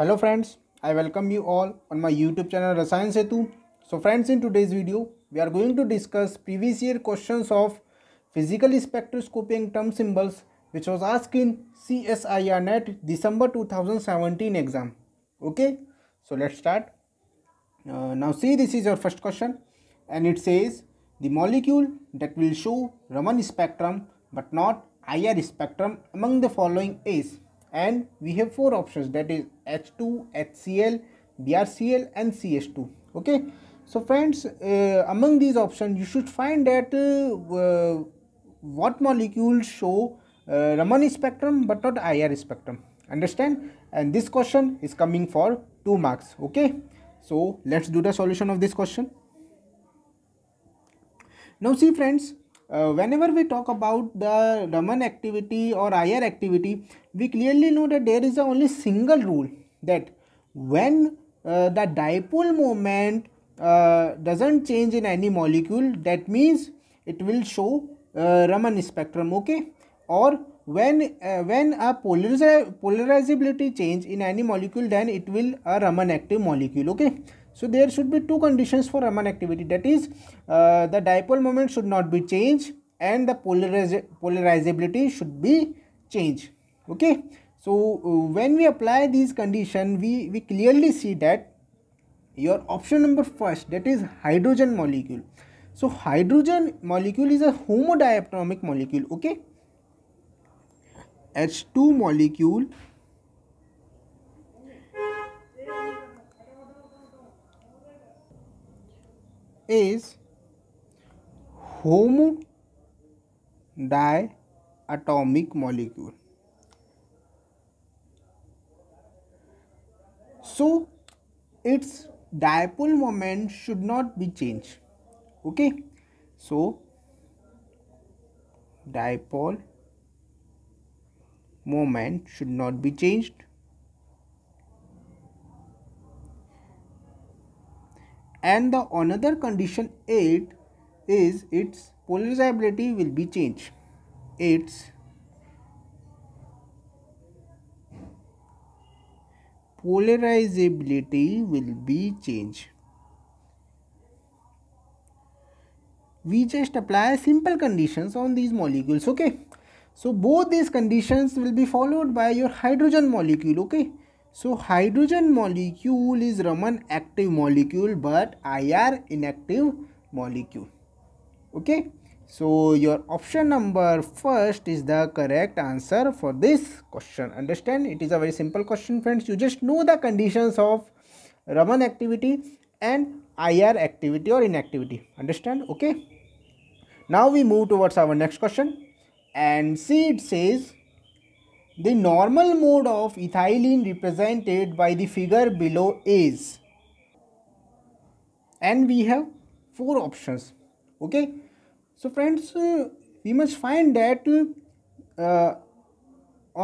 Hello friends, I welcome you all on my YouTube channel Rasayan Setu. So friends, in today's video, we are going to discuss previous year questions of physical spectroscopy and term symbols which was asked in CSIR NET December 2017 exam. Okay, so let's start. Uh, now see this is your first question and it says the molecule that will show Raman spectrum but not IR spectrum among the following is and we have four options that is H2, HCl, BrCl and CH2 okay. So friends uh, among these options you should find that uh, uh what molecules show uh, Ramani spectrum but not IR spectrum understand and this question is coming for 2 marks okay. So let's do the solution of this question. Now see friends uh, whenever we talk about the Raman activity or IR activity, we clearly know that there is a only single rule that when uh, the dipole moment uh, doesn't change in any molecule, that means it will show uh, Raman spectrum, okay? Or when uh, when a polariz polarizability change in any molecule, then it will a Raman active molecule, okay? So there should be two conditions for Raman activity that is uh, the dipole moment should not be changed and the polariz polarizability should be changed. Okay. So uh, when we apply these condition we, we clearly see that your option number first that is hydrogen molecule. So hydrogen molecule is a homodiatomic molecule. Okay. H2 molecule is homo diatomic molecule. So its dipole moment should not be changed. Okay. So dipole moment should not be changed and the another condition 8 is its polarizability will be changed its polarizability will be changed we just apply simple conditions on these molecules okay so both these conditions will be followed by your hydrogen molecule okay so hydrogen molecule is Raman active molecule but IR inactive molecule. Okay. So your option number first is the correct answer for this question. Understand? It is a very simple question friends. You just know the conditions of Raman activity and IR activity or inactivity. Understand? Okay. Now we move towards our next question and see it says the normal mode of ethylene represented by the figure below is and we have four options okay so friends uh, we must find that uh,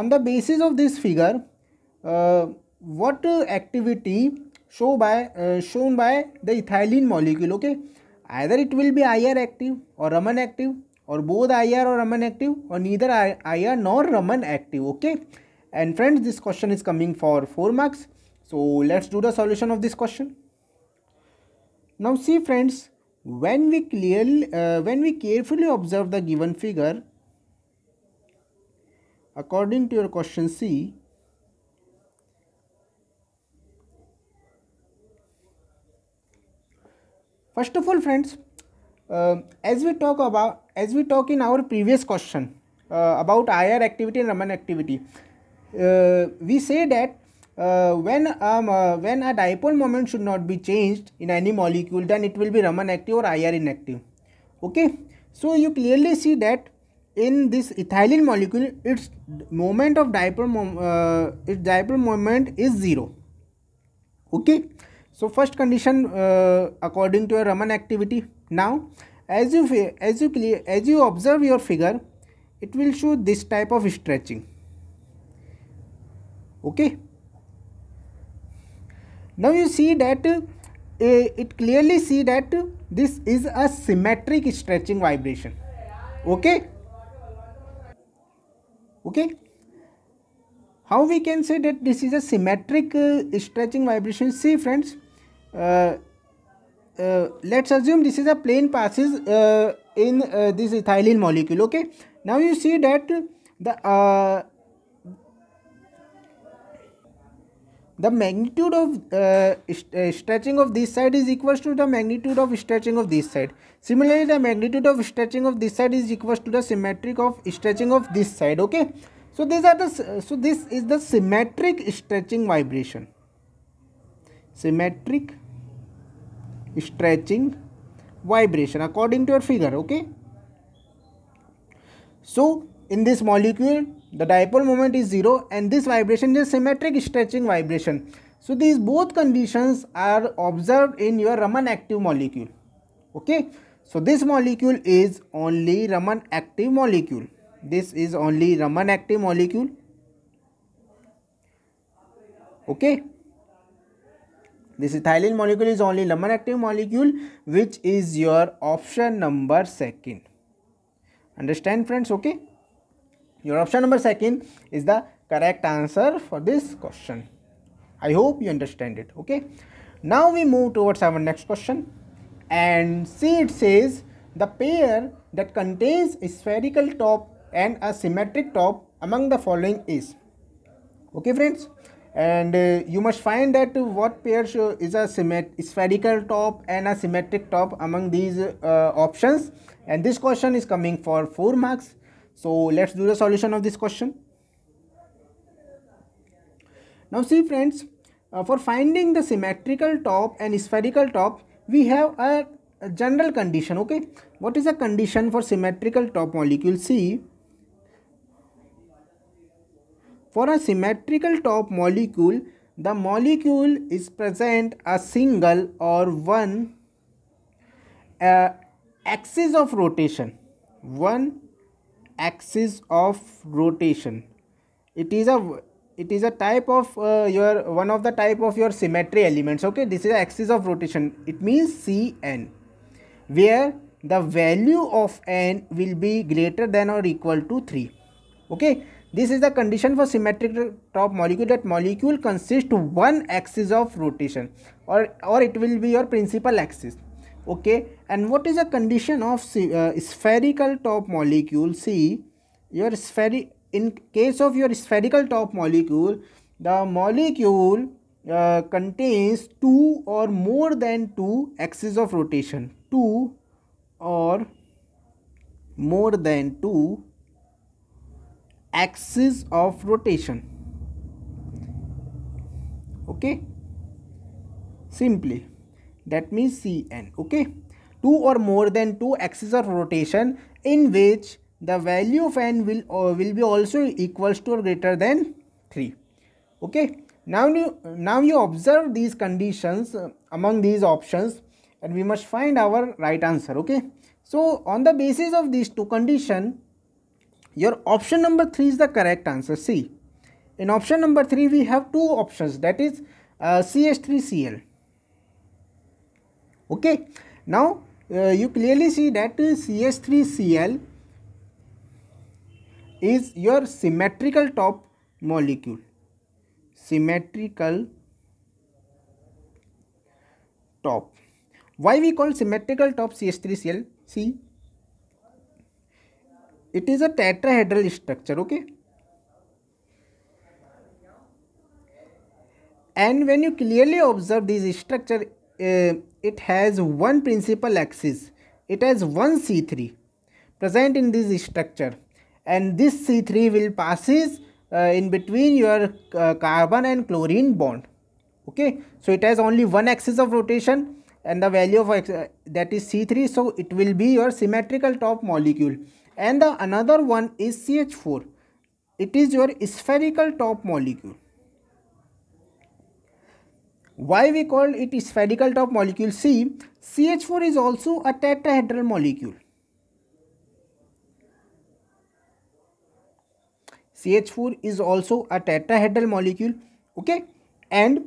on the basis of this figure uh, what activity show by uh, shown by the ethylene molecule okay either it will be IR active or Raman active or both IR or Raman active or neither IR nor Raman active okay and friends this question is coming for 4 marks so let's do the solution of this question now see friends when we clearly uh, when we carefully observe the given figure according to your question C first of all friends uh, as we talk about as we talk in our previous question uh, about IR activity and Raman activity, uh, we say that uh, when um, uh, when a dipole moment should not be changed in any molecule, then it will be Raman active or IR inactive. Okay, so you clearly see that in this ethylene molecule, its moment of dipole mom uh, its dipole moment is zero. Okay, so first condition uh, according to a Raman activity now as you as you as you observe your figure it will show this type of stretching okay now you see that uh, it clearly see that this is a symmetric stretching vibration okay okay how we can say that this is a symmetric uh, stretching vibration see friends uh, uh, let's assume this is a plane passes uh, in uh, this ethylene molecule okay now you see that the uh, the magnitude of uh, st uh, stretching of this side is equal to the magnitude of stretching of this side similarly the magnitude of stretching of this side is equal to the symmetric of stretching of this side okay so these are the so this is the symmetric stretching vibration symmetric stretching vibration according to your figure okay so in this molecule the dipole moment is zero and this vibration is symmetric stretching vibration so these both conditions are observed in your Raman active molecule okay so this molecule is only Raman active molecule this is only Raman active molecule okay this ethylene molecule is only Luhrmann active molecule which is your option number second. Understand friends okay. Your option number second is the correct answer for this question. I hope you understand it okay. Now we move towards our next question and see it says the pair that contains a spherical top and a symmetric top among the following is. Okay friends and uh, you must find that what pair uh, is a spherical top and a symmetric top among these uh, options and this question is coming for 4 marks so let's do the solution of this question now see friends uh, for finding the symmetrical top and spherical top we have a, a general condition okay what is the condition for symmetrical top molecule see for a symmetrical top molecule, the molecule is present a single or one uh, axis of rotation. One axis of rotation. It is a it is a type of uh, your one of the type of your symmetry elements. Okay, this is axis of rotation. It means Cn, where the value of n will be greater than or equal to 3 okay this is the condition for symmetric top molecule that molecule consists one axis of rotation or, or it will be your principal axis. Okay. And what is the condition of uh, spherical top molecule? See, your spherical in case of your spherical top molecule, the molecule uh, contains two or more than two axes of rotation. Two or more than two axis of rotation okay simply that means cn okay two or more than two axis of rotation in which the value of n will uh, will be also equals to or greater than 3 okay now you now you observe these conditions uh, among these options and we must find our right answer okay so on the basis of these two conditions your option number 3 is the correct answer C. In option number 3 we have two options that is uh, CH3Cl. Okay. Now uh, you clearly see that CH3Cl is your symmetrical top molecule. Symmetrical top. Why we call symmetrical top CH3Cl? See it is a tetrahedral structure okay and when you clearly observe this structure uh, it has one principal axis it has one c3 present in this structure and this c3 will passes uh, in between your uh, carbon and chlorine bond okay so it has only one axis of rotation and the value of x, uh, that is c3 so it will be your symmetrical top molecule and the another one is CH4 it is your spherical top molecule why we call it spherical top molecule see CH4 is also a tetrahedral molecule CH4 is also a tetrahedral molecule okay and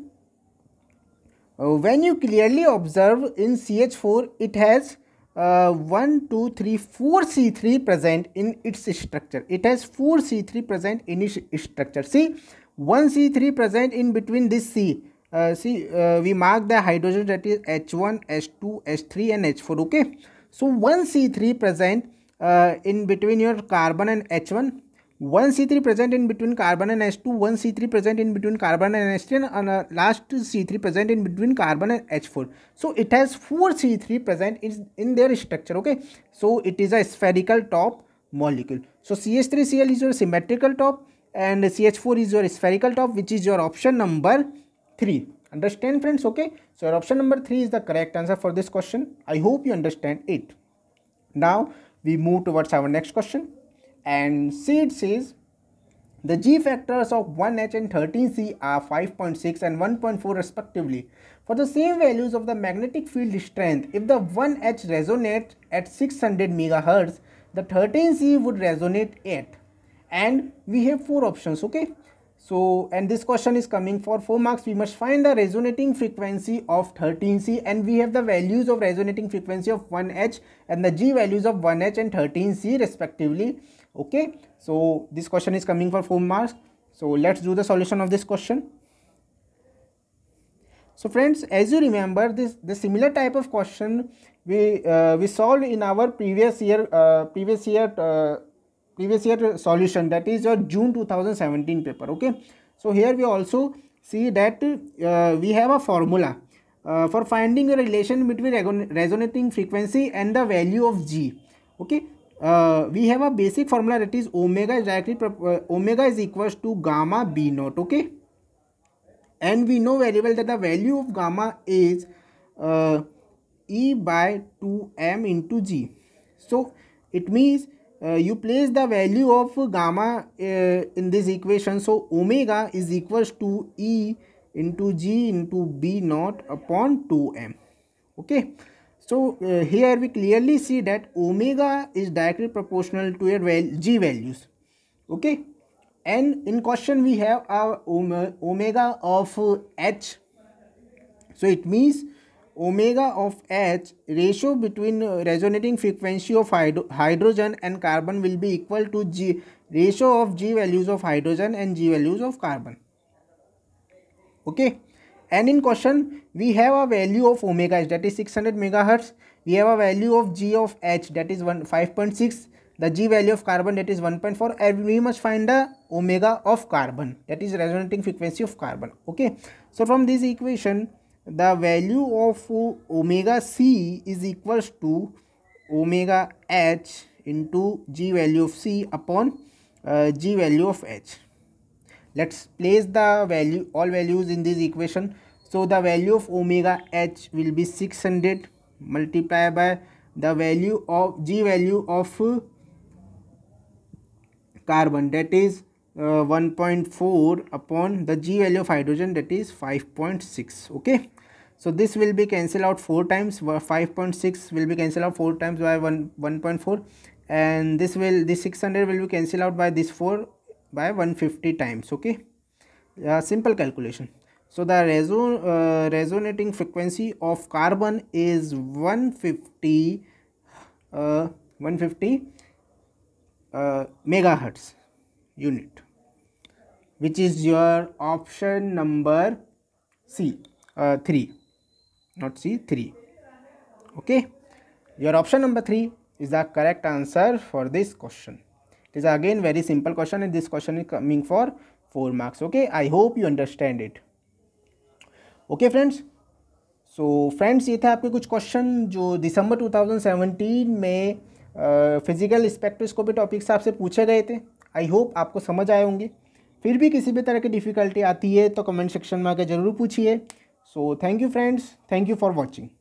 uh, when you clearly observe in CH4 it has uh, 1, 2, 3, 4 C3 present in its structure. It has 4 C3 present in its structure. See, 1 C3 present in between this C. Uh, see, uh, we mark the hydrogen that is H1, H2, H3 and H4, okay? So, 1 C3 present uh, in between your carbon and H1 1C3 present in between carbon and H2, 1C3 present in between carbon and H3 and uh, last C3 present in between carbon and H4. So it has 4 C3 present in, in their structure okay. So it is a spherical top molecule. So CH3Cl is your symmetrical top and CH4 is your spherical top which is your option number 3. Understand friends okay. So your option number 3 is the correct answer for this question. I hope you understand it. Now we move towards our next question and C says the G factors of 1H and 13C are 5.6 and 1.4 respectively. For the same values of the magnetic field strength, if the 1H resonates at 600 MHz, the 13C would resonate at. And we have four options, okay? So, and this question is coming for 4 marks. We must find the resonating frequency of 13C and we have the values of resonating frequency of 1H and the G values of 1H and 13C respectively okay so this question is coming for 4 marks so let's do the solution of this question so friends as you remember this the similar type of question we uh, we solved in our previous year uh, previous year uh, previous year solution that is your June 2017 paper okay so here we also see that uh, we have a formula uh, for finding a relation between resonating frequency and the value of g okay uh, we have a basic formula that is omega is directly uh, omega is equals to gamma b naught okay and we know very well that the value of gamma is uh, e by 2m into g so it means uh, you place the value of gamma uh, in this equation so omega is equals to e into g into b naught upon 2m okay so uh, here we clearly see that omega is directly proportional to your val g values. Okay. And in question we have our omega of uh, h. So it means omega of h ratio between uh, resonating frequency of hydro hydrogen and carbon will be equal to g ratio of g values of hydrogen and g values of carbon. Okay and in question we have a value of omega h that is 600 megahertz we have a value of g of h that is 1 5.6 the g value of carbon that is 1.4 and we must find the omega of carbon that is resonating frequency of carbon okay so from this equation the value of omega c is equals to omega h into g value of c upon uh, g value of h let's place the value all values in this equation so the value of omega h will be 600 multiplied by the value of g value of uh, carbon that is uh, 1.4 upon the g value of hydrogen that is 5.6 okay so this will be cancelled out 4 times 5.6 will be cancelled out 4 times by 1 1.4 and this will this 600 will be cancelled out by this 4 by 150 times okay uh, simple calculation so the uh, resonating frequency of carbon is 150 uh, 150 uh, megahertz unit which is your option number C uh, 3 not C 3 okay your option number 3 is the correct answer for this question it is again very simple question and this question is coming for four marks okay I hope you understand it okay friends so friends ये थे आपके कुछ question जो दिसंबर 2017 में physical spectroscopy topic से आपसे पूछे गए थे आई होप आपको समझ आए होंगे फिर भी किसी भी तरह की डिफ़िकल्टी आती है तो कमेंट सेक्शन में आकर ज़रूर पूछिए so thank you friends thank you for watching